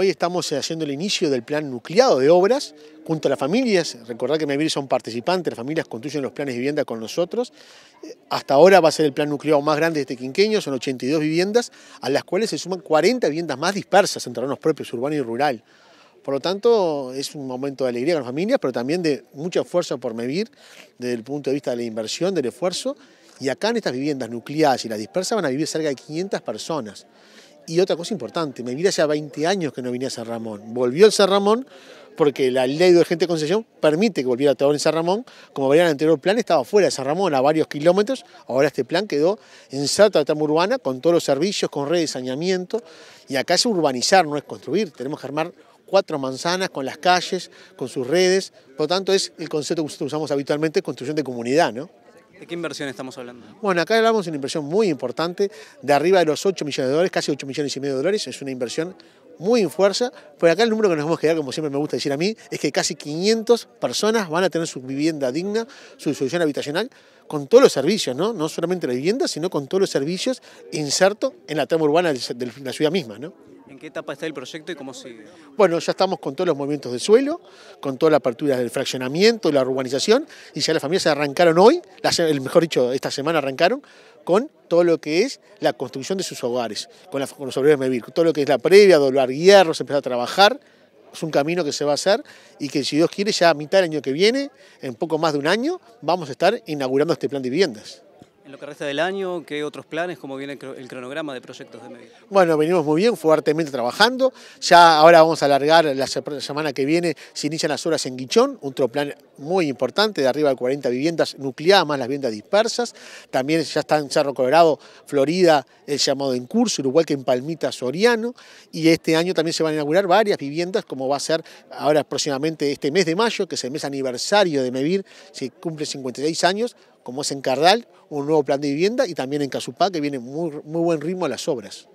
Hoy estamos eh, haciendo el inicio del plan nucleado de obras junto a las familias. Recordad que Mevir son participantes, las familias construyen los planes de vivienda con nosotros. Eh, hasta ahora va a ser el plan nucleado más grande de este quinqueño, son 82 viviendas, a las cuales se suman 40 viviendas más dispersas entre terrenos propios, urbano y rural. Por lo tanto, es un momento de alegría con las familias, pero también de mucho esfuerzo por Mevir desde el punto de vista de la inversión, del esfuerzo. Y acá en estas viviendas nucleadas y las dispersas van a vivir cerca de 500 personas. Y otra cosa importante, me vine hace 20 años que no vine a San Ramón. Volvió el San Ramón porque la ley de gente de concesión permite que volviera todo en San Ramón. Como veían, el anterior plan estaba fuera de San Ramón a varios kilómetros. Ahora este plan quedó en Salta de Urbana con todos los servicios, con redes de saneamiento. Y acá es urbanizar, no es construir. Tenemos que armar cuatro manzanas con las calles, con sus redes. Por lo tanto, es el concepto que usamos habitualmente, construcción de comunidad, ¿no? ¿De qué inversión estamos hablando? Bueno, acá hablamos de una inversión muy importante, de arriba de los 8 millones de dólares, casi 8 millones y medio de dólares, es una inversión muy en fuerza, porque acá el número que nos vamos a quedar, como siempre me gusta decir a mí, es que casi 500 personas van a tener su vivienda digna, su solución habitacional, con todos los servicios, ¿no? No solamente la vivienda, sino con todos los servicios insertos en la trama urbana de la ciudad misma, ¿no? ¿En qué etapa está el proyecto y cómo sigue? Bueno, ya estamos con todos los movimientos de suelo, con toda la apertura del fraccionamiento, la urbanización, y ya las familias se arrancaron hoy, el mejor dicho, esta semana arrancaron, con todo lo que es la construcción de sus hogares, con, los obreros de Medir, todo lo que es la previa, doblar hierros, empezar a trabajar, es un camino que se va a hacer y que si Dios quiere ya a mitad del año que viene, en poco más de un año, vamos a estar inaugurando este plan de viviendas. En lo que resta del año, ¿qué otros planes? ¿Cómo viene el cronograma de proyectos de Medir. Bueno, venimos muy bien, fuertemente trabajando. Ya ahora vamos a alargar la semana que viene, se inician las obras en Guichón, otro plan muy importante, de arriba de 40 viviendas nucleadas, más las viviendas dispersas. También ya está en Cerro Colorado, Florida, el llamado en curso, igual que en Palmita Soriano. Y este año también se van a inaugurar varias viviendas, como va a ser ahora próximamente este mes de mayo, que es el mes aniversario de Medir, se cumple 56 años como es en Cardal, un nuevo plan de vivienda y también en Casupá, que viene muy, muy buen ritmo a las obras.